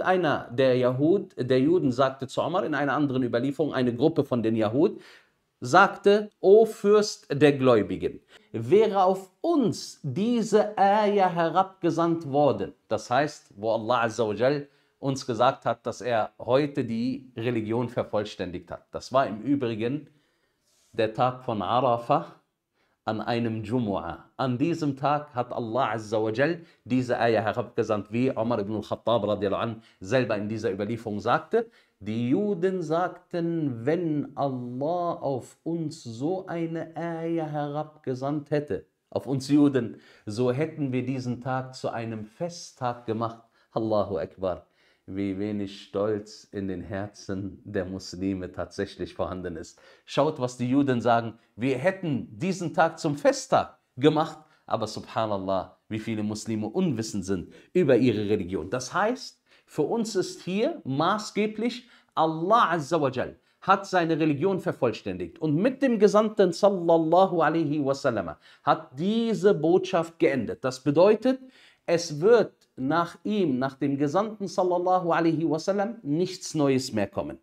Einer der, Yahud, der Juden sagte zu Omar in einer anderen Überlieferung, eine Gruppe von den Jahud, sagte, O Fürst der Gläubigen, wäre auf uns diese Ayah herabgesandt worden. Das heißt, wo Allah Azzawajal uns gesagt hat, dass er heute die Religion vervollständigt hat. Das war im Übrigen der Tag von Arafah, an einem Jumu'ah. An diesem Tag hat Allah Azza wa Jal diese Eier herabgesandt, wie Omar ibn al-Khattab selber in dieser Überlieferung sagte. Die Juden sagten, wenn Allah auf uns so eine Eier herabgesandt hätte, auf uns Juden, so hätten wir diesen Tag zu einem Festtag gemacht. Allahu Akbar wie wenig Stolz in den Herzen der Muslime tatsächlich vorhanden ist. Schaut, was die Juden sagen, wir hätten diesen Tag zum Festtag gemacht, aber subhanallah, wie viele Muslime unwissend sind über ihre Religion. Das heißt, für uns ist hier maßgeblich Allah Azzawajal hat seine Religion vervollständigt und mit dem Gesandten sallallahu alaihi wasallam hat diese Botschaft geendet. Das bedeutet, es wird nach ihm, nach dem Gesandten sallallahu alaihi wasallam, nichts Neues mehr kommen.